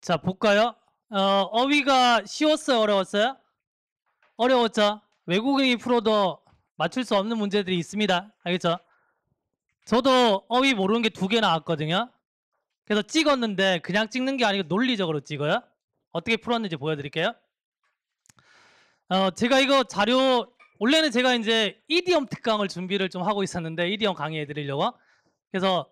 자, 볼까요? 어, 어휘가 쉬웠어요? 어려웠어요? 어려웠죠? 외국인이 풀어도 맞출 수 없는 문제들이 있습니다. 알겠죠? 저도 어휘 모르는 게 두 개 나왔거든요. 그래서 찍었는데 그냥 찍는 게 아니고 논리적으로 찍어요. 어떻게 풀었는지 보여드릴게요. 어, 제가 이거 자료 원래는 제가 이제 이디엄 특강을 준비를 좀 하고 있었는데 이디엄 강의해 드리려고 그래서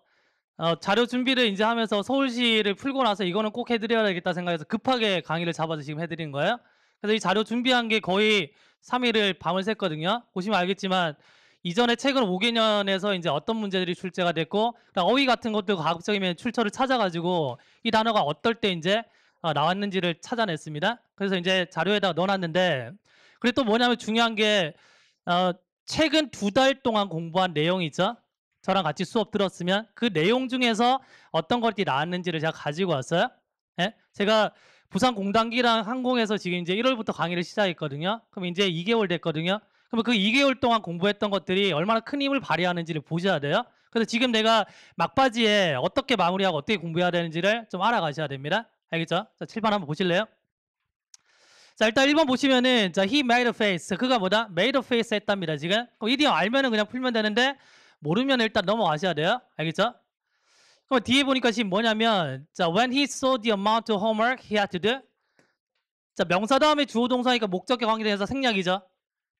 어, 자료 준비를 이제 하면서 서울시를 풀고 나서 이거는 꼭 해드려야겠다 생각해서 급하게 강의를 잡아서 지금 해드린 거예요. 그래서 이 자료 준비한 게 거의 3일을 밤을 샜거든요. 보시면 알겠지만 이전에 최근 5개년에서 이제 어떤 문제들이 출제가 됐고 어휘 같은 것도 가급적이면 출처를 찾아가지고 이 단어가 어떨 때 이제 어, 나왔는지를 찾아냈습니다. 그래서 이제 자료에다 넣어놨는데 그리고 또 뭐냐면 중요한 게 어, 최근 두 달 동안 공부한 내용이 죠 저랑 같이 수업 들었으면 그 내용 중에서 어떤 것들이 나왔는지를 제가 가지고 왔어요. 예? 제가 부산 공단기랑 항공에서 지금 이제 1월부터 강의를 시작했거든요. 그럼 이제 2개월 됐거든요. 그럼 그 2개월 동안 공부했던 것들이 얼마나 큰 힘을 발휘하는지를 보셔야 돼요. 그래서 지금 내가 막바지에 어떻게 마무리하고 어떻게 공부해야 되는지를 좀 알아가셔야 됩니다. 알겠죠? 자, 칠판 한번 보실래요? 자, 일단 1번 보시면은 자, he made a face. 그가 뭐다? made a face 했답니다, 지금. 이디어 알면은 그냥 풀면 되는데 모르면 일단 넘어가셔야 돼요. 알겠죠? 그럼 뒤에 보니까 지금 뭐냐면 자 when he saw the amount of homework he had to do 자 명사 다음에 주어 동사니까 목적격 관계돼서 생략이죠.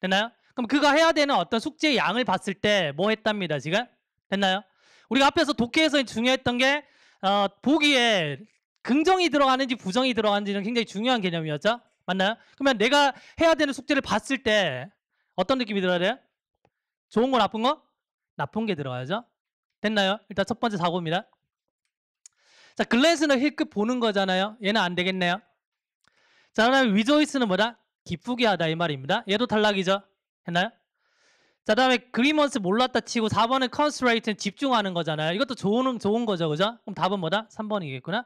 됐나요? 그럼 그가 해야 되는 어떤 숙제의 양을 봤을 때 뭐 했답니다 지금? 됐나요? 우리가 앞에서 독해에서 중요했던 게 어, 보기에 긍정이 들어가는지 부정이 들어가는지는 굉장히 중요한 개념이었죠. 맞나요? 그러면 내가 해야 되는 숙제를 봤을 때 어떤 느낌이 들어야 돼요? 좋은 거 나쁜 거? 나쁜 게 들어가죠. 야 됐나요? 일단 첫 번째 사고입니다. 자, 글랜스는 힐끗 보는 거잖아요. 얘는 안 되겠네요. 자, 그다음에 위조이스는 뭐다? 기쁘게 하다 이 말입니다. 얘도 탈락이죠. 했나요? 자, 그 다음에 그리먼스 몰랐다 치고 4번은 컨스트레이트는 집중하는 거잖아요. 이것도 좋은 좋은 거죠. 그죠? 그럼 답은 뭐다? 3번이겠구나.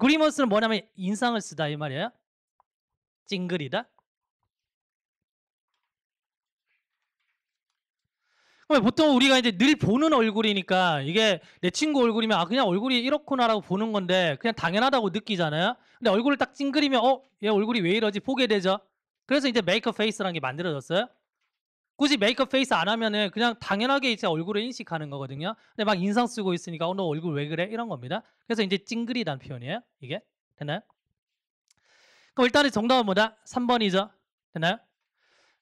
그리먼스는 뭐냐면 인상을 쓰다 이 말이에요. 찡그리다. 보통 우리가 이제 늘 보는 얼굴이니까 이게 내 친구 얼굴이면 아 그냥 얼굴이 이렇구나라고 보는 건데 그냥 당연하다고 느끼잖아요. 근데 얼굴을 딱 찡그리면 어 얘 얼굴이 왜 이러지 보게 되죠. 그래서 이제 메이크 페이스라는 게 만들어졌어요. 굳이 메이크 페이스 안 하면은 그냥 당연하게 이제 얼굴을 인식하는 거거든요. 근데 막 인상 쓰고 있으니까 어 너 얼굴 왜 그래 이런 겁니다. 그래서 이제 찡그리다는 표현이에요. 이게 되나요? 그럼 일단은 정답은 뭐다? 3번이죠. 되나요?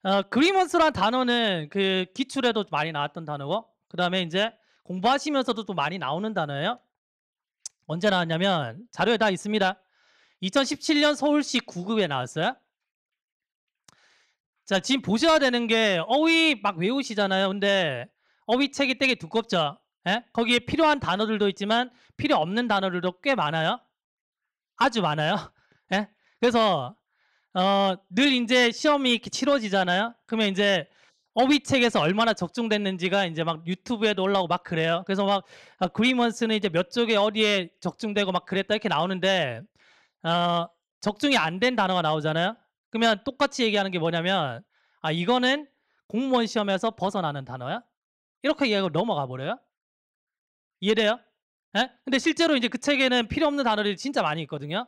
어, 그리먼스란 단어는 그 기출에도 많이 나왔던 단어고 그 다음에 이제 공부하시면서도 또 많이 나오는 단어예요. 언제 나왔냐면 자료에 다 있습니다. 2017년 서울시 9급에 나왔어요. 자 지금 보셔야 되는 게 어휘 막 외우시잖아요. 근데 어휘 책이 되게 두껍죠. 에? 예? 거기에 필요한 단어들도 있지만 필요 없는 단어들도 꽤 많아요. 아주 많아요. 에? 예? 그래서 어, 늘 이제 시험이 이렇게 치러지잖아요. 그러면 이제 어휘 책에서 얼마나 적중됐는지가 이제 막 유튜브에도 올라오고 막 그래요. 그래서 막 아, 그리먼스는 이제 몇 쪽에 어디에 적중되고 막 그랬다 이렇게 나오는데 어, 적중이 안 된 단어가 나오잖아요. 그러면 똑같이 얘기하는 게 뭐냐면 아 이거는 공무원 시험에서 벗어나는 단어야. 이렇게 얘기하고 넘어가 버려요. 이해돼요? 에? 예? 근데 실제로 이제 그 책에는 필요 없는 단어들이 진짜 많이 있거든요.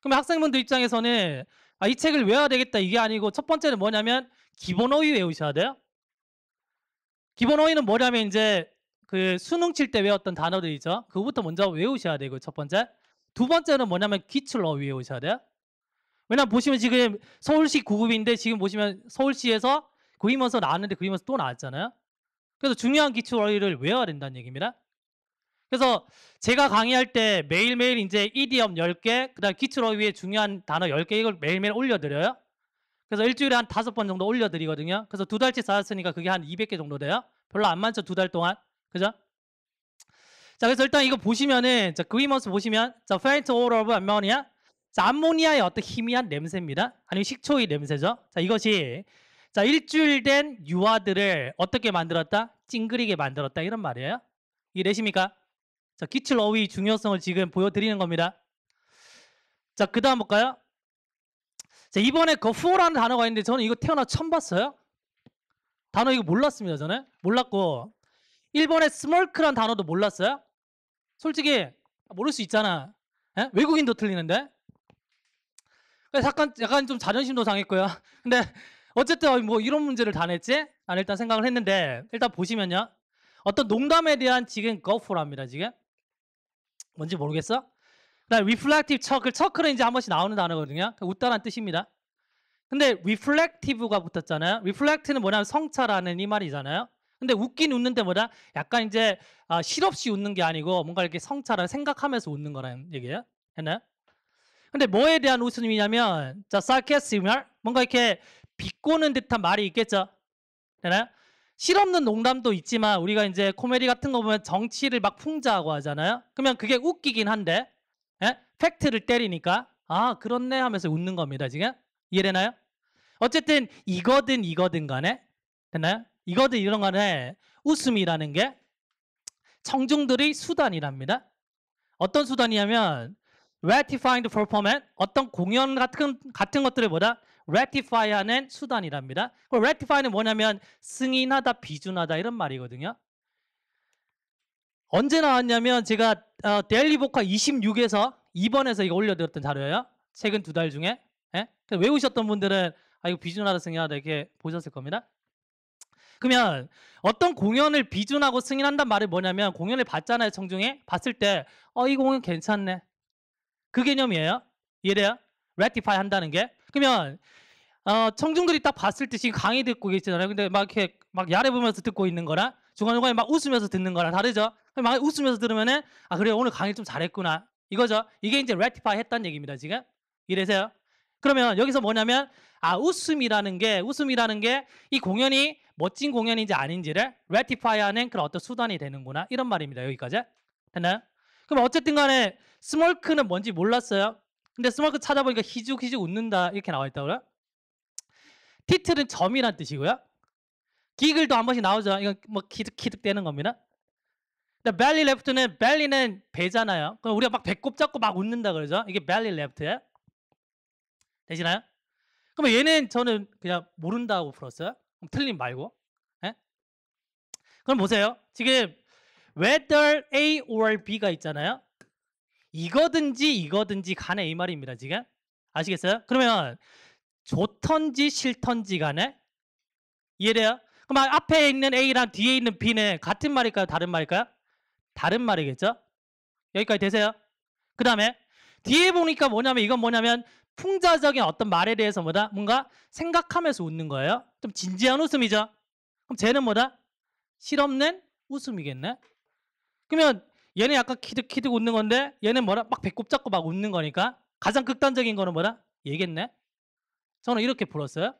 그러면 학생분들 입장에서는 아, 이 책을 외워야 되겠다 이게 아니고 첫 번째는 뭐냐면 기본 어휘 외우셔야 돼요. 기본 어휘는 뭐냐면 이제 그 수능 칠 때 외웠던 단어들이죠. 그거부터 먼저 외우셔야 되고 첫 번째. 두 번째는 뭐냐면 기출 어휘 외우셔야 돼요. 왜냐면 보시면 지금 서울시 9급인데 지금 보시면 서울시에서 그이면서 나왔는데 그이면서또 나왔잖아요. 그래서 중요한 기출 어휘를 외워야 된다는 얘기입니다. 그래서 제가 강의할 때 매일매일 이제 이디엄 10개, 그 다음 기초로 위에 중요한 단어 10개 이걸 매일매일 올려드려요. 그래서 일주일에 한 다섯 번 정도 올려드리거든요. 그래서 두 달치 쌓았으니까 그게 한 200개 정도 돼요. 별로 안 많죠, 두 달 동안. 그죠? 자, 그래서 일단 이거 보시면은, 자, 그리머스 보시면, 자, 페인트 오로 오브 암모니아. 자, 암모니아의 어떤 희미한 냄새입니다. 아니면 식초의 냄새죠. 자, 이것이, 자, 일주일 된 유아들을 어떻게 만들었다? 찡그리게 만들었다. 이런 말이에요. 이해되십니까? 자, 기출 어휘 중요성을 지금 보여드리는 겁니다. 자, 그 다음 볼까요? 자, 이번에 거푸어라는 그 단어가 있는데 저는 이거 태어나 처음 봤어요. 단어 이거 몰랐습니다, 저는. 몰랐고. 일본의 스몰크란 단어도 몰랐어요. 솔직히 모를 수 있잖아. 에? 예? 외국인도 틀리는데. 약간, 약간 좀 자존심도 상했고요. 근데 어쨌든 뭐 이런 문제를 다 냈지? 아, 일단 생각을 했는데 일단 보시면요. 어떤 농담에 대한 지금 거프랍니다, 그 지금. 뭔지 모르겠어? 그다음 reflective circle, c i r l e 는 이제 한 번씩 나오는 단어거든요. 그러니까 웃다란 뜻입니다. 근데 reflective가 붙었잖아요. reflect는 뭐냐면 성찰하는 이 말이잖아요. 근데 웃긴 웃는데 뭐다? 약간 이제 아, 실없이 웃는 게 아니고 뭔가 이렇게 성찰을 생각하면서 웃는 거라는 얘기예요. 했나요? 근데 뭐에 대한 웃음이냐면 자, sarcasm 뭔가 이렇게 비꼬는 듯한 말이 있겠죠. 되나요? 실없는 농담도 있지만 우리가 이제 코미디 같은 거 보면 정치를 막 풍자하고 하잖아요. 그러면 그게 웃기긴 한데 예? 팩트를 때리니까 아 그렇네 하면서 웃는 겁니다. 지금 이해되나요? 어쨌든 이거든 이거든 간에 됐나요? 이거든 이런 간에 웃음이라는 게 청중들의 수단이랍니다. 어떤 수단이냐면 well-defined performance 어떤 공연 같은 같은 것들을 보다 rectify하는 수단이랍니다. 그 rectify는 뭐냐면 승인하다, 비준하다 이런 말이거든요. 언제 나왔냐면 제가 어, 데일리 보카 26에서 2번에서 이거 올려드렸던 자료예요. 최근 두 달 중에 예? 외우셨던 분들은 아 이거 비준하다 승인하다 이렇게 보셨을 겁니다. 그러면 어떤 공연을 비준하고 승인한단 말이 뭐냐면 공연을 봤잖아요 청중에 봤을 때 어 이 공연 괜찮네 그 개념이에요 이해돼요? r e t i f y 한다는 게 그러면 어, 청중들이 딱 봤을 때 지금 강의 듣고 계시잖아요. 근데 막 이렇게 막 야래 보면서 듣고 있는 거랑 중간중간에 막 웃으면서 듣는 거랑 다르죠. 막 웃으면서 들으면은 아 그래 오늘 강의 좀 잘했구나 이거죠. 이게 이제 레티파이 했다는 얘기입니다. 지금 이래서요 그러면 여기서 뭐냐면 아 웃음이라는 게 웃음이라는 게 이 공연이 멋진 공연인지 아닌지를 레티파이하는 그런 어떤 수단이 되는구나 이런 말입니다. 여기까지 됐나요? 그럼 어쨌든 간에 스몰크는 뭔지 몰랐어요. 근데 스마크 찾아보니까 희죽희죽 웃는다 이렇게 나와 있다고요. 티틀은 점이란 뜻이고요. 기글도 한 번씩 나오죠. 이건 뭐 키득키득 되는 겁니다. 근데 belly left는 belly는 배잖아요. 그럼 우리가 막 배꼽 잡고 막 웃는다 그러죠. 이게 belly left예요. 되시나요? 그럼 얘는 저는 그냥 모른다고 풀었어요. 그럼 틀린 말고. 예? 그럼 보세요. 지금 whether A or B가 있잖아요. 이거든지 이거든지 간에 이 말입니다. 지금 아시겠어요? 그러면 좋던지 싫던지 간에 이해돼요? 그럼 아, 앞에 있는 A랑 뒤에 있는 B는 같은 말일까요? 다른 말일까요? 다른 말이겠죠? 여기까지 되세요? 그 다음에 뒤에 보니까 뭐냐면 이건 뭐냐면 풍자적인 어떤 말에 대해서 뭐다? 뭔가 생각하면서 웃는 거예요. 좀 진지한 웃음이죠. 그럼 쟤는 뭐다? 실없는 웃음이겠네. 그러면 얘는 약간 키득키득 웃는 건데 얘는 뭐라 막 배꼽 잡고 막 웃는 거니까 가장 극단적인 거는 뭐라? 얘겠네. 저는 이렇게 풀었어요.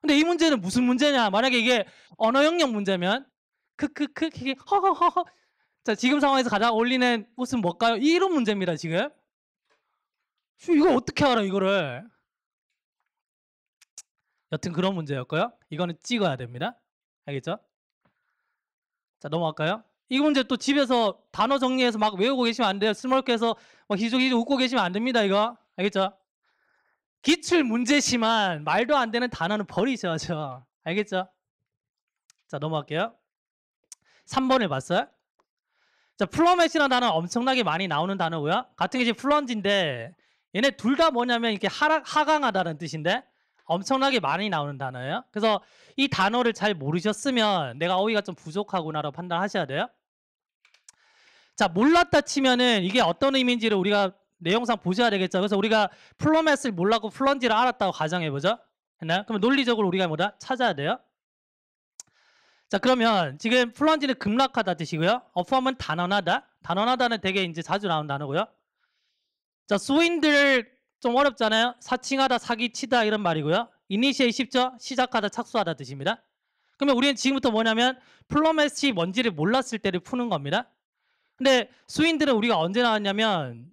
근데 이 문제는 무슨 문제냐? 만약에 이게 언어 영역 문제면 크크크 이게 허허허허 자 지금 상황에서 가장 어울리는 옷은 뭘까요? 이런 문제입니다 지금. 이거 어떻게 알아 이거를? 여튼 그런 문제였고요. 이거는 찍어야 됩니다. 알겠죠? 자 넘어갈까요? 이 문제 또 집에서 단어 정리해서 막 외우고 계시면 안 돼요. 스몰크해서 막 뭐 희죽희죽 웃고 계시면 안 됩니다. 이거 알겠죠? 기출 문제지만 말도 안 되는 단어는 버리셔야죠. 알겠죠? 자 넘어갈게요. 3번을 봤어요. 자 플러맷이라는 단어 엄청나게 많이 나오는 단어고요. 같은 게 이제 플런지인데 얘네 둘 다 뭐냐면 이렇게 하락, 하강하다는 뜻인데 엄청나게 많이 나오는 단어예요. 그래서 이 단어를 잘 모르셨으면 내가 어휘가 좀 부족하구나라고 판단하셔야 돼요. 자, 몰랐다 치면은 이게 어떤 의미인지를 우리가 내용상 보셔야 되겠죠. 그래서 우리가 플로맷을 몰라고 플런지를 알았다고 가정해보죠. 했나요? 그럼 논리적으로 우리가 뭐다? 찾아야 돼요. 자, 그러면 지금 플런지는 급락하다 뜻이고요. 어펌은 단언하다. 단언하다는 되게 이제 자주 나온 단어고요. 자, 스윈들 좀 어렵잖아요. 사칭하다, 사기치다 이런 말이고요. 이니시에 10죠. 시작하다, 착수하다 뜻입니다. 그러면 우리는 지금부터 뭐냐면 플로메시 뭔지를 몰랐을 때를 푸는 겁니다. 근데 스윈들은 우리가 언제 나왔냐면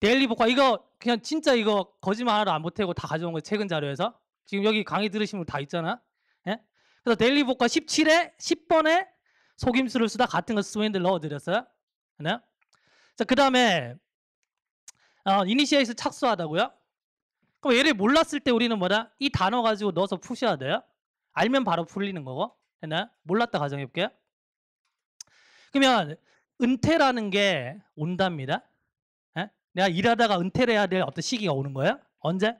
데일리 복화 이거 그냥 진짜 이거 거짓말 하나도 안 보태고 다 가져온 거예요. 최근 자료에서. 지금 여기 강의 들으신 분다 있잖아. 예? 그래서 데일리 복화 17에 10번에 속임수를 쓰다 같은 거 스윈들 넣어드렸어요. 하 자, 그 다음에 어, 이니시아에서 착수하다고요? 그럼 얘를 몰랐을 때 우리는 뭐다? 이 단어 가지고 넣어서 푸셔야 돼요. 알면 바로 풀리는 거고. 됐나 몰랐다 가정해볼게요. 그러면 은퇴라는 게 온답니다. 에? 예? 내가 일하다가 은퇴를 해야 될 어떤 시기가 오는 거예요. 언제?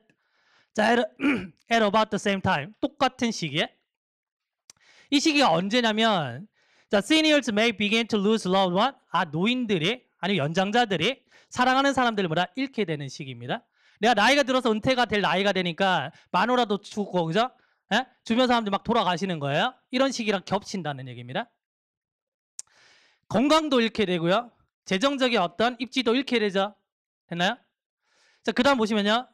자, at, at about the same time. 똑같은 시기에. 이 시기가 언제냐면 자, seniors may begin to lose loved one. 아, 노인들이 아니면 연장자들이 사랑하는 사람들을 뭐라 잃게 되는 시기입니다. 내가 나이가 들어서 은퇴가 될 나이가 되니까 마누라도죽고 그죠? 에? 예? 주변 사람들 막 돌아가시는 거예요. 이런 시기랑 겹친다는 얘기입니다. 건강도 잃게 되고요. 재정적인 어떤 입지도 잃게 되죠. 됐나요? 자, 그 다음 보시면요.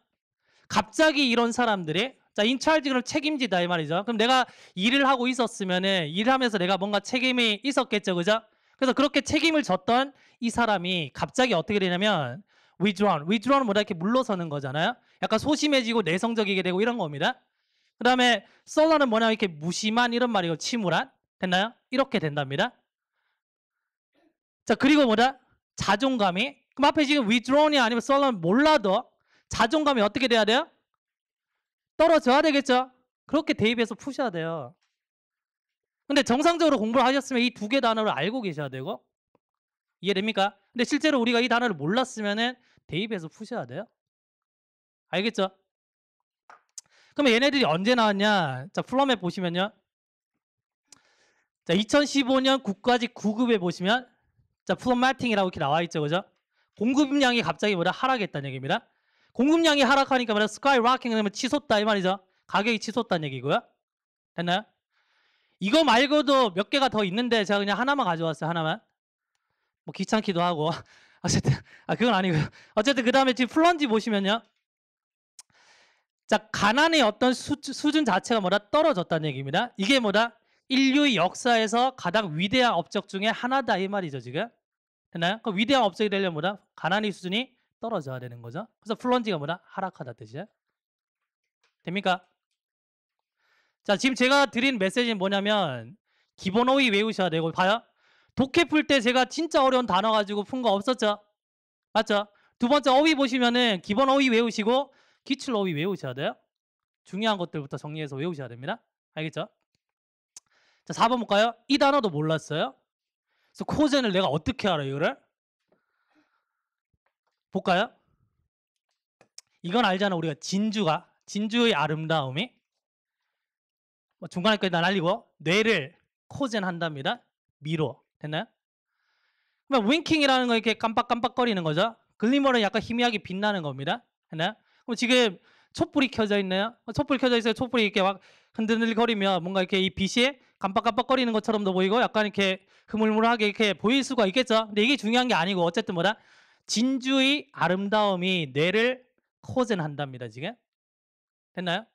갑자기 이런 사람들이 자, 인찰직을 책임지다 이 말이죠. 그럼 내가 일을 하고 있었으면은 일하면서 내가 뭔가 책임이 있었겠죠. 그죠? 그래서 그렇게 책임을 졌던 이 사람이 갑자기 어떻게 되냐면 withdrawn, w i t h d r a w n 뭐다 이렇게 물러서는 거잖아요. 약간 소심해지고 내성적이게 되고 이런 겁니다. 그 다음에 썰러는 뭐냐 이렇게 무심한 이런 말이고 침울한 됐나요? 이렇게 된답니다. 자 그리고 뭐다 자존감이 그 앞에 지금 withdrawn이 아니면 썰러는 몰라도 자존감이 어떻게 돼야 돼요? 떨어져야 되겠죠? 그렇게 대입해서 푸셔야 돼요. 근데 정상적으로 공부를 하셨으면 이 두 개 단어를 알고 계셔야 되고 이해됩니까? 근데 실제로 우리가 이 단어를 몰랐으면 대입해서 푸셔야 돼요. 알겠죠? 그러면 얘네들이 언제 나왔냐? 자, 플럼에 보시면요. 자, 2015년 국가직 9급에 보시면 자, 플럼마팅이라고 이렇게 나와 있죠. 그죠? 공급량이 갑자기 뭐다 하락했다는 얘기입니다. 공급량이 하락하니까 뭐다 스카이락킹 되면 치솟다 이 말이죠. 가격이 치솟다는 얘기고요. 됐나요? 이거 말고도 몇 개가 더 있는데 제가 그냥 하나만 가져왔어요. 하나만. 뭐 귀찮기도 하고. 어쨌든 아 그건 아니고요. 어쨌든 그다음에 지금 플런지 보시면요. 자, 가난의 어떤 수, 수준 자체가 뭐다 떨어졌다는 얘기입니다. 이게 뭐다? 인류의 역사에서 가장 위대한 업적 중에 하나다 이 말이죠, 지금. 됐나요? 그 위대한 업적이 되려면 뭐다? 가난의 수준이 떨어져야 되는 거죠. 그래서 플런지가 뭐다? 하락하다 뜻이에요. 됩니까? 자, 지금 제가 드린 메시지는 뭐냐면 기본 어휘 외우셔야 되고 봐요. 독해 풀 때 제가 진짜 어려운 단어 가지고 푼 거 없었죠? 맞죠? 두 번째 어휘 보시면은 기본 어휘 외우시고 기출 어휘 외우셔야 돼요. 중요한 것들부터 정리해서 외우셔야 됩니다. 알겠죠? 자, 4번 볼까요? 이 단어도 몰랐어요. 그래서 코젠을 내가 어떻게 알아 이거를? 볼까요? 이건 알잖아 우리가 진주가 진주의 아름다움이 뭐 중간에까지 다 날리고 뇌를 코젠한답니다. 미로 됐나요? 그러면 윙킹이라는 거 이렇게 깜빡깜빡거리는 거죠. 글리머는 약간 희미하게 빛나는 겁니다. 됐나요? 그럼 지금 촛불이 켜져 있나요? 뭐 촛불 켜져 있어요. 촛불이 이렇게 막 흔들거리면 흔들 뭔가 이렇게 이 빛이 깜빡깜빡거리는 것처럼도 보이고 약간 이렇게 흐물물하게 이렇게 보일 수가 있겠죠. 근데 이게 중요한 게 아니고 어쨌든 뭐다 진주의 아름다움이 뇌를 코젠한답니다. 지금 됐나요?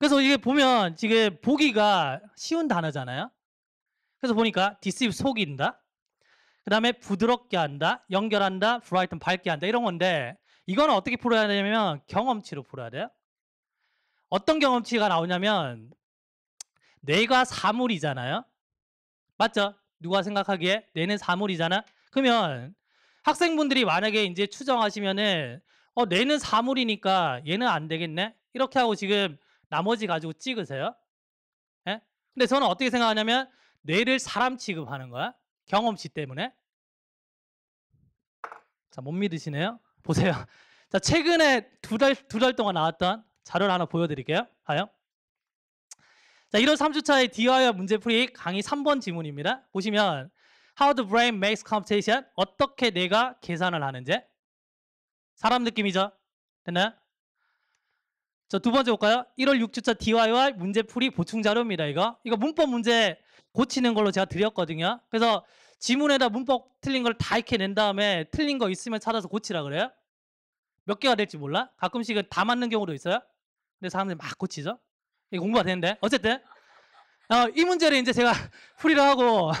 그래서 이게 보면 지금 보기가 쉬운 단어잖아요. 그래서 보니까 deceive 속인다. 그 다음에 부드럽게 한다, 연결한다, 브라이튼 밝게 한다 이런 건데 이거는 어떻게 풀어야 되냐면 경험치로 풀어야 돼요. 어떤 경험치가 나오냐면 뇌가 사물이잖아요. 맞죠? 누가 생각하기에 뇌는 사물이잖아. 그러면 학생분들이 만약에 이제 추정하시면은 어 뇌는 사물이니까 얘는 안 되겠네. 이렇게 하고 지금 나머지 가지고 찍으세요? 예? 근데 저는 어떻게 생각하냐면 뇌를 사람 취급하는 거야. 경험치 때문에. 자, 못 믿으시네요. 보세요. 자, 최근에 두 달, 두 달 동안 나왔던 자료를 하나 보여드릴게요. 하요. 자, 1월 3주차의 DIY 문제풀이 강의 3번 지문입니다. 보시면 How the brain makes computation 어떻게 내가 계산을 하는지 사람 느낌이죠? 됐나요? 자, 두 번째 볼까요? 1월 6주차 DYY 문제풀이 보충 자료입니다, 이거. 이거 문법 문제 고치는 걸로 제가 드렸거든요. 그래서 지문에다 문법 틀린 걸 다 이렇게 낸 다음에 틀린 거 있으면 찾아서 고치라 그래요. 몇 개가 될지 몰라. 가끔씩은 다 맞는 경우도 있어요. 근데 사람들이 막 고치죠. 이거 공부가 되는데. 어쨌든 어, 이 문제를 이제 제가 풀이라 하고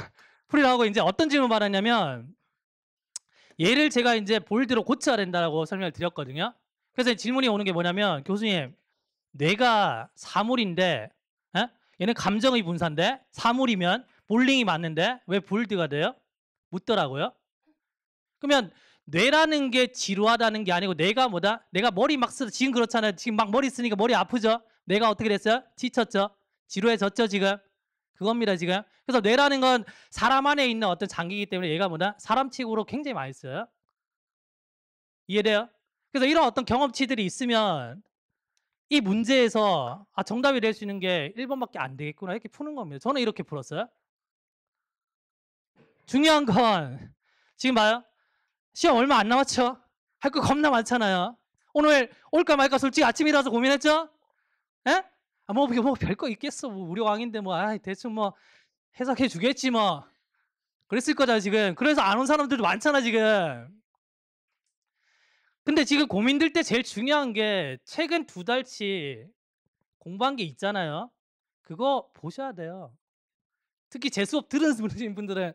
풀이라 하고 이제 어떤 질문 받았냐면 얘를 제가 이제 볼드로 고쳐야 된다라고 설명을 드렸거든요. 그래서 질문이 오는 게 뭐냐면 교수님 내가 사물인데 에? 얘는 감정의 분산데 사물이면 볼링이 맞는데 왜 볼드가 돼요? 묻더라고요. 그러면 뇌라는 게 지루하다는 게 아니고 내가 뭐다? 내가 머리 막 쓰, 지금 그렇잖아요. 지금 막 머리 쓰니까 머리 아프죠? 내가 어떻게 됐어요? 지쳤죠? 지루해졌죠, 지금? 그겁니다, 지금. 그래서 뇌라는 건 사람 안에 있는 어떤 장기이기 때문에 얘가 뭐다? 사람 치고로 굉장히 많이 써요. 이해돼요? 그래서 이런 어떤 경험치들이 있으면 이 문제에서 아, 정답이 될 수 있는 게 1번밖에 안 되겠구나 이렇게 푸는 겁니다. 저는 이렇게 풀었어요. 중요한 건 지금 봐요. 시험 얼마 안 남았죠? 할 거 겁나 많잖아요. 오늘 올까 말까 솔직히 아침이라서 고민했죠? 에? 예? 아, 뭐, 뭐 별 거 있겠어. 뭐 우리 왕인데 뭐 아, 대충 뭐 해석해 주겠지 뭐. 그랬을 거다 지금. 그래서 안 온 사람들도 많잖아 지금. 근데 지금 고민될 때 제일 중요한 게 최근 두 달치 공부한 게 있잖아요. 그거 보셔야 돼요. 특히 제 수업 들으신 분들은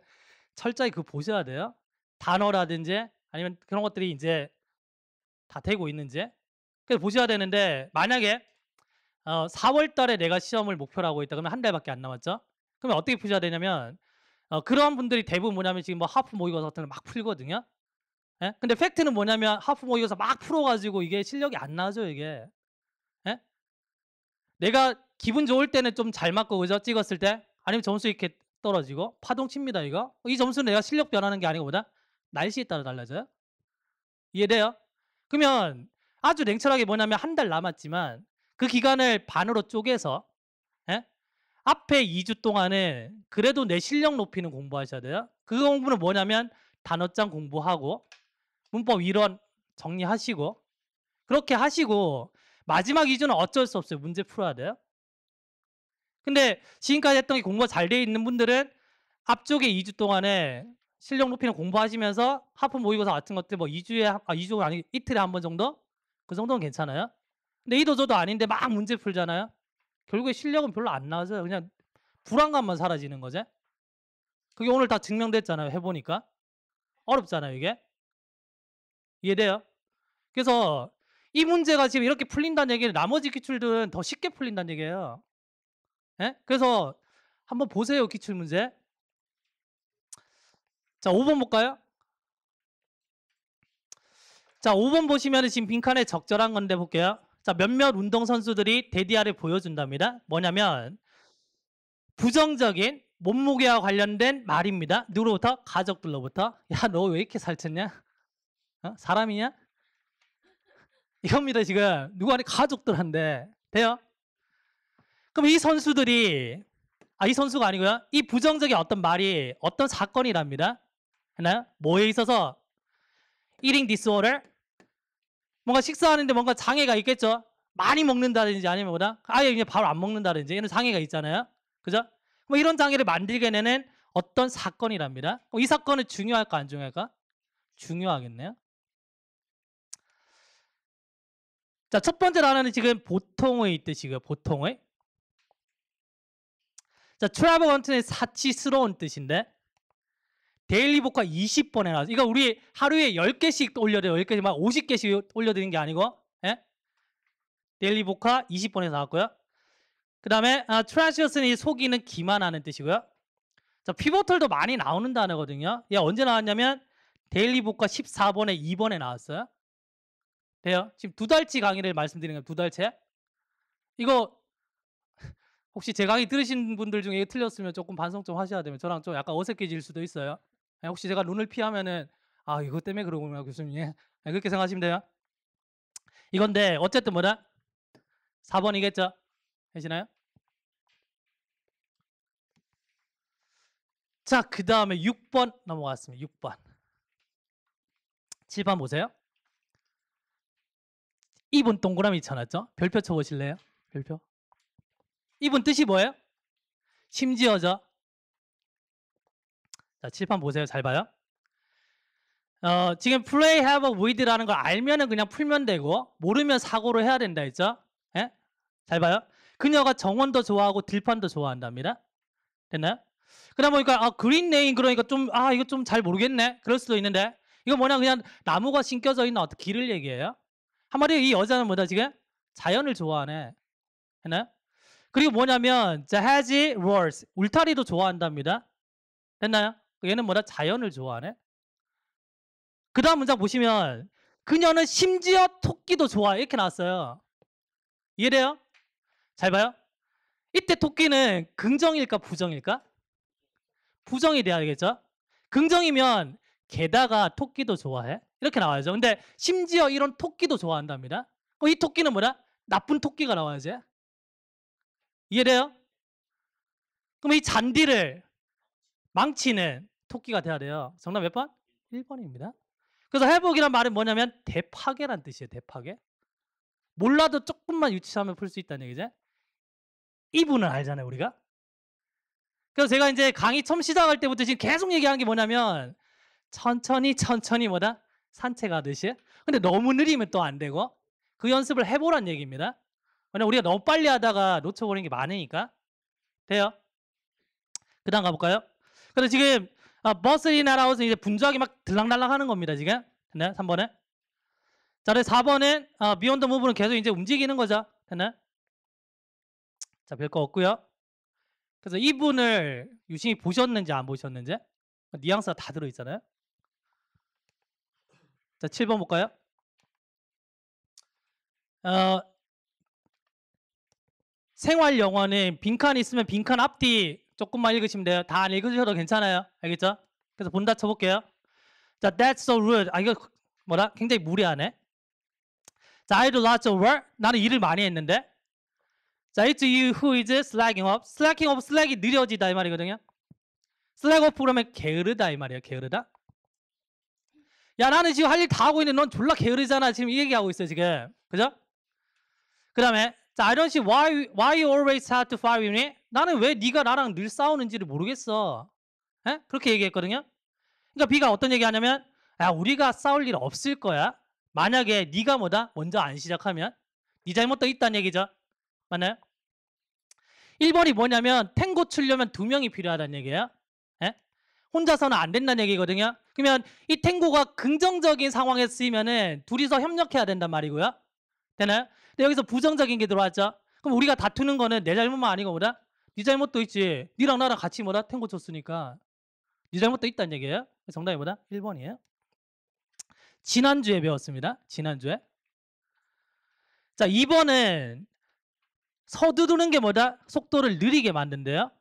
철저히 그거 보셔야 돼요. 단어라든지 아니면 그런 것들이 이제 다 되고 있는지. 그래서 보셔야 되는데 만약에 어, 4월 달에 내가 시험을 목표로 하고 있다 그러면 한 달밖에 안 남았죠. 그러면 어떻게 보셔야 되냐면 어, 그런 분들이 대부분 뭐냐면 지금 뭐 하프 모의고사 같은 걸 막 풀거든요. 예? 근데 팩트는 뭐냐면 하프 모의고사 뭐 막 풀어가지고 이게 실력이 안 나죠 이게. 예? 내가 기분 좋을 때는 좀 잘 맞고 그죠 찍었을 때 아니면 점수 이렇게 떨어지고 파동 칩니다 이거. 이 점수는 내가 실력 변하는 게 아니고 뭐다 날씨에 따라 달라져요. 이해돼요? 그러면 아주 냉철하게 뭐냐면 한 달 남았지만 그 기간을 반으로 쪼개서 예? 앞에 2주 동안에 그래도 내 실력 높이는 공부하셔야 돼요. 그 공부는 뭐냐면 단어장 공부하고 문법 이론 정리하시고 그렇게 하시고 마지막 2주는 어쩔 수 없어요. 문제 풀어야 돼요. 근데 지금까지 했던 게 공부가 잘 되어 있는 분들은 앞쪽에 2주 동안에 실력 높이는 공부하시면서 하프 모의고사 같은 것들 뭐 2주에 아 2주가 아니 이틀에 한 번 정도 그 정도는 괜찮아요. 근데 이도 저도 아닌데 막 문제 풀잖아요. 결국에 실력은 별로 안 나와서 그냥 불안감만 사라지는 거죠 그게 오늘 다 증명됐잖아요. 해보니까 어렵잖아요 이게. 이해돼요? 그래서 이 문제가 지금 이렇게 풀린다는 얘기는 나머지 기출들은 더 쉽게 풀린다는 얘기예요. 예? 그래서 한번 보세요, 기출 문제. 자, 5번 볼까요? 자, 5번 보시면 지금 빈칸에 적절한 건데 볼게요. 자, 몇몇 운동선수들이 데디아를 보여준답니다. 뭐냐면 부정적인 몸무게와 관련된 말입니다. 누구로부터? 가족들로부터. 야, 너 왜 이렇게 살쪘냐? 어? 사람이냐? 이겁니다 지금 누구아테가족들한데 돼요? 그럼 이 선수들이 아이 선수가 아니고요 이 부정적인 어떤 말이 어떤 사건이랍니다 하나요? 뭐에 있어서 eating disorder 뭔가 식사하는데 뭔가 장애가 있겠죠 많이 먹는다든지 아니면 뭐다 아예 그냥 바로 안 먹는다든지 이런 장애가 있잖아요 그죠? 뭐 이런 장애를 만들게 되는 어떤 사건이랍니다. 이 사건은 중요할까 안 중요할까? 중요하겠네요. 자, 첫 번째 단어는 지금 보통의 뜻이고요. 보통의. 자, 트라버건트는 사치스러운 뜻인데 데일리 복화 20번 해놔서 이거 우리 하루에 10개씩 올려드려 10개씩 막 50개씩 올려드리는 게 아니고 예? 데일리 복화 20번 해서 나왔고요. 그 다음에 아, 트라시어스는 속이는 기만하는 뜻이고요. 자, 피보털도 많이 나오는 단어거든요. 얘 언제 나왔냐면 데일리 복화 14번에 2번에 나왔어요. 돼요? 지금 두 달치 강의를 말씀드리는 거예요. 두 달째. 이거 혹시 제 강의 들으신 분들 중에 틀렸으면 조금 반성 좀 하셔야 되면 저랑 좀 약간 어색해질 수도 있어요. 예, 혹시 제가 눈을 피하면은 아이거 때문에 그러구나 교수님 예, 예, 그렇게 생각하시면 돼요. 이건데 어쨌든 뭐다 4번이겠죠? 되시나요? 자, 그 다음에 6번 넘어갔습니다. 6번. 7번 보세요. 이분 동그라미 쳐놨죠? 별표 쳐보실래요? 별표. 이분 뜻이 뭐예요? 심지어죠. 자, 칠판 보세요. 잘 봐요. 어, 지금 play have a w i t 라는걸 알면은 그냥 풀면 되고 모르면 사고를 해야 된다 했죠? 예? 잘 봐요. 그녀가 정원도 좋아하고 들판도 좋아한답니다. 됐나요? 그러다 보니까 아, 그린 네임 그러니까 좀 아 이거 좀 잘 모르겠네. 그럴 수도 있는데 이거 뭐냐 그냥 나무가 심겨져 있는 어떤 길을 얘기해요. 한마디로 이 여자는 뭐다 지금? 자연을 좋아하네. 했나요? 그리고 뭐냐면 자, h 지 s it r s 울타리도 좋아한답니다. 했나요? 얘는 뭐다 자연을 좋아하네. 그 다음 문장 보시면 그녀는 심지어 토끼도 좋아 이렇게 나왔어요. 이해돼요? 잘 봐요. 이때 토끼는 긍정일까 부정일까? 부정이 돼야겠죠. 되 긍정이면 게다가 토끼도 좋아해? 이렇게 나와야죠. 근데 심지어 이런 토끼도 좋아한답니다. 이 토끼는 뭐냐 나쁜 토끼가 나와야지. 이해돼요? 그럼 이 잔디를 망치는 토끼가 돼야 돼요. 정답 몇 번? 1번입니다. 그래서 회복이란 말은 뭐냐면 대파괴란 뜻이에요. 대파괴. 몰라도 조금만 유치하면 풀 수 있다는 얘기죠. 이분은 알잖아요, 우리가. 그래서 제가 이제 강의 처음 시작할 때부터 지금 계속 얘기한 게 뭐냐면 천천히 천천히 뭐다? 산책하듯이. 근데 너무 느리면 또 안 되고 그 연습을 해보란 얘기입니다. 왜냐 우리가 너무 빨리 하다가 놓쳐버린게 많으니까 돼요. 그 다음 가볼까요? 그래서 지금 아, 버스리 날아와서 이제 분주하게 막 들락날락 하는 겁니다 지금. 됐 3번에. 자, 4번에 아, 비욘드 무브는 계속 이제 움직이는 거죠. 됐나? 자, 별거 없고요. 그래서 이분을 유심히 보셨는지 안 보셨는지 뉘앙스가 다 들어있잖아요. 자, 7번 볼까요? 어, 생활 영어는 빈칸 있으면 빈칸 앞뒤 조금만 읽으시면 돼요. 다안 읽으셔도 괜찮아요. 알겠죠? 그래서 본다 쳐볼게요. 자, that's so rude. 아, 이거 뭐라? 굉장히 무례하네. 자, I do lots of work. 나는 일을 많이 했는데. 자, it's you who is slacking off. slacking off, slack이 느려지다 이 말이거든요. slack off 그러면 게으르다 이 말이에요. 게으르다. 야 나는 지금 할 일 다 하고 있는데 넌 졸라 게으르잖아 지금 이 얘기하고 있어 지금 그죠? 그 다음에 자 I don't see why, why you always have to fight with me 나는 왜 네가 나랑 늘 싸우는지를 모르겠어 에? 예? 그렇게 얘기했거든요 그러니까 B가 어떤 얘기하냐면 야 우리가 싸울 일 없을 거야 만약에 네가 뭐다 먼저 안 시작하면 네 잘못도 있다는 얘기죠 맞나요? 1번이 뭐냐면 탱고 추려면 두 명이 필요하다는 얘기예요 혼자서는 안 된다는 얘기거든요. 그러면 이 탱고가 긍정적인 상황에 쓰이면은 둘이서 협력해야 된단 말이고요. 되나요? 근데 여기서 부정적인 게 들어왔죠. 그럼 우리가 다투는 거는 내 잘못만 아니고 뭐다? 네 잘못도 있지. 니랑 나랑 같이 뭐다? 탱고 쳤으니까. 네 잘못도 있다는 얘기예요. 정답이 뭐다? 1번이에요. 지난주에 배웠습니다. 지난주에. 자, 2번은 서두르는 게 뭐다? 속도를 느리게 만든대요.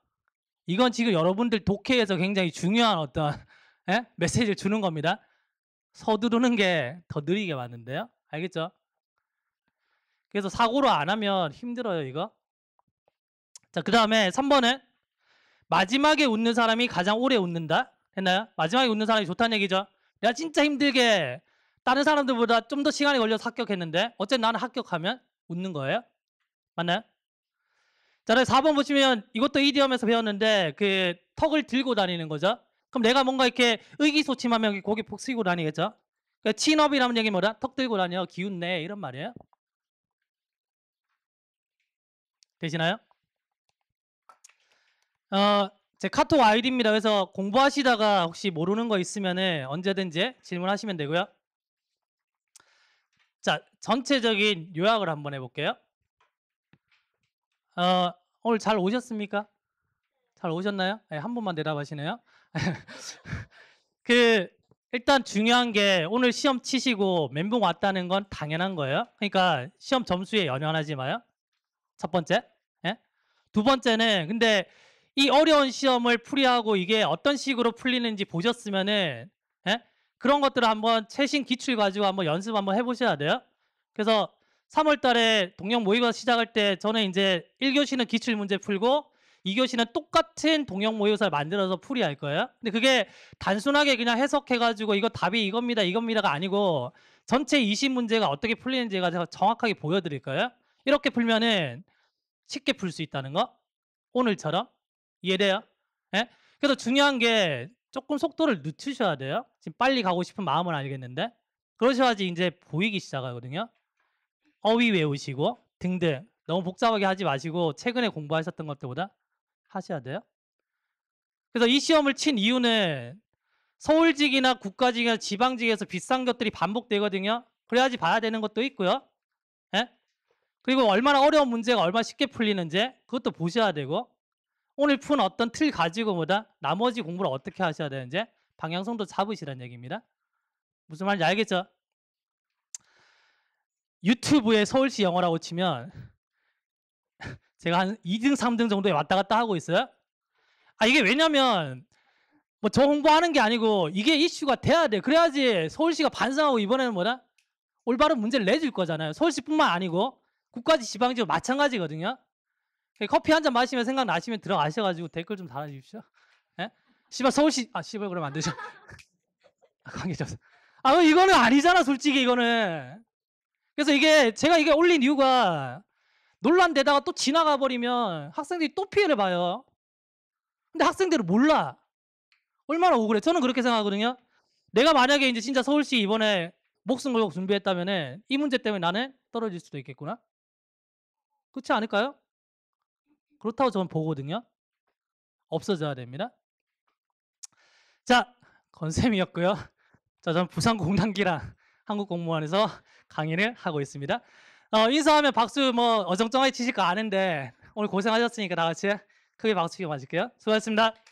이건 지금 여러분들 독해에서 굉장히 중요한 어떤 에? 예? 메시지를 주는 겁니다. 서두르는 게 더 느리게 왔는데요. 알겠죠? 그래서 사고로 안 하면 힘들어요, 이거. 자, 그 다음에 3번에 마지막에 웃는 사람이 가장 오래 웃는다. 했나요? 마지막에 웃는 사람이 좋다는 얘기죠. 내가 진짜 힘들게 다른 사람들보다 좀 더 시간이 걸려서 합격했는데 어쨌든 나는 합격하면 웃는 거예요. 맞나요? 자, 4번 보시면 이것도 이디엄에서 배웠는데 그 턱을 들고 다니는 거죠. 그럼 내가 뭔가 이렇게 의기소침하면 고개 폭쓰이고 다니겠죠. 그 친업이라는 얘기 뭐다턱 들고 다녀, 기운내 이런 말이에요. 되시나요? 어, 제 카톡 아이디입니다. 그래서 공부하시다가 혹시 모르는 거 있으면 언제든지 질문하시면 되고요. 자, 전체적인 요약을 한번 해볼게요. 어, 오늘 잘 오셨습니까? 잘 오셨나요? 네, 한번만 대답하시네요. 그 일단 중요한 게 오늘 시험 치시고 멘붕 왔다는 건 당연한 거예요. 그러니까 시험 점수에 연연하지 마요. 첫 번째. 예? 두 번째는 근데 이 어려운 시험을 풀이하고 이게 어떤 식으로 풀리는지 보셨으면은 예? 그런 것들을 한번 최신 기출 가지고 한번 연습 한번 해보셔야 돼요. 그래서 3월 달에 동영 모의고사 시작할 때 저는 이제 1교시는 기출 문제 풀고 2교시는 똑같은 동영 모의고사를 만들어서 풀이할 거예요. 근데 그게 단순하게 그냥 해석해가지고 이거 답이 이겁니다, 이겁니다가 아니고 전체 20문제가 어떻게 풀리는지 제가 정확하게 보여드릴 거예요. 이렇게 풀면은 쉽게 풀 수 있다는 거. 오늘처럼. 이해돼요? 예? 그래서 중요한 게 조금 속도를 늦추셔야 돼요. 지금 빨리 가고 싶은 마음은 알겠는데. 그러셔야지 이제 보이기 시작하거든요. 어휘 외우시고 등등 너무 복잡하게 하지 마시고 최근에 공부하셨던 것들보다 하셔야 돼요. 그래서 이 시험을 친 이유는 서울직이나 국가직이나 지방직에서 비싼 것들이 반복되거든요. 그래야지 봐야 되는 것도 있고요. 예? 그리고 얼마나 어려운 문제가 얼마나 쉽게 풀리는지 그것도 보셔야 되고 오늘 푼 어떤 틀 가지고 보다 나머지 공부를 어떻게 하셔야 되는지 방향성도 잡으시라는 얘기입니다. 무슨 말인지 알겠죠? 유튜브에 서울시 영어라고 치면 제가 한 2등, 3등 정도에 왔다 갔다 하고 있어요. 아 이게 왜냐면 뭐저 홍보하는 게 아니고 이게 이슈가 돼야 돼. 그래야지 서울시가 반성하고 이번에는 뭐냐? 올바른 문제를 내줄 거잖아요. 서울시뿐만 아니고 국가지 지방지도 마찬가지거든요. 그 커피 한 잔 마시면 생각나시면 들어가셔가지고 댓글 좀 달아주십시오. 예? 씨발 서울시 아 씨발 그러면 안 되죠. 관계자. 아 이거는 아니잖아 솔직히 이거는. 그래서 이게 제가 이게 올린 이유가 논란되다가 또 지나가 버리면 학생들이 또 피해를 봐요. 근데 학생들은 몰라. 얼마나 억울해. 저는 그렇게 생각하거든요. 내가 만약에 이제 진짜 서울시 이번에 목숨 걸고 준비했다면이 문제 때문에 나는 떨어질 수도 있겠구나. 그렇지 않을까요? 그렇다고 저는 보거든요. 없어져야 됩니다. 자, 건쌤이었고요. 자, 저는 부산공단기랑 한국공무원에서 강의를 하고 있습니다. 어, 인사하면 박수 뭐 어정쩡하게 치실 거 아는데 오늘 고생하셨으니까 다 같이 크게 박수 치고 마실게요. 수고하셨습니다.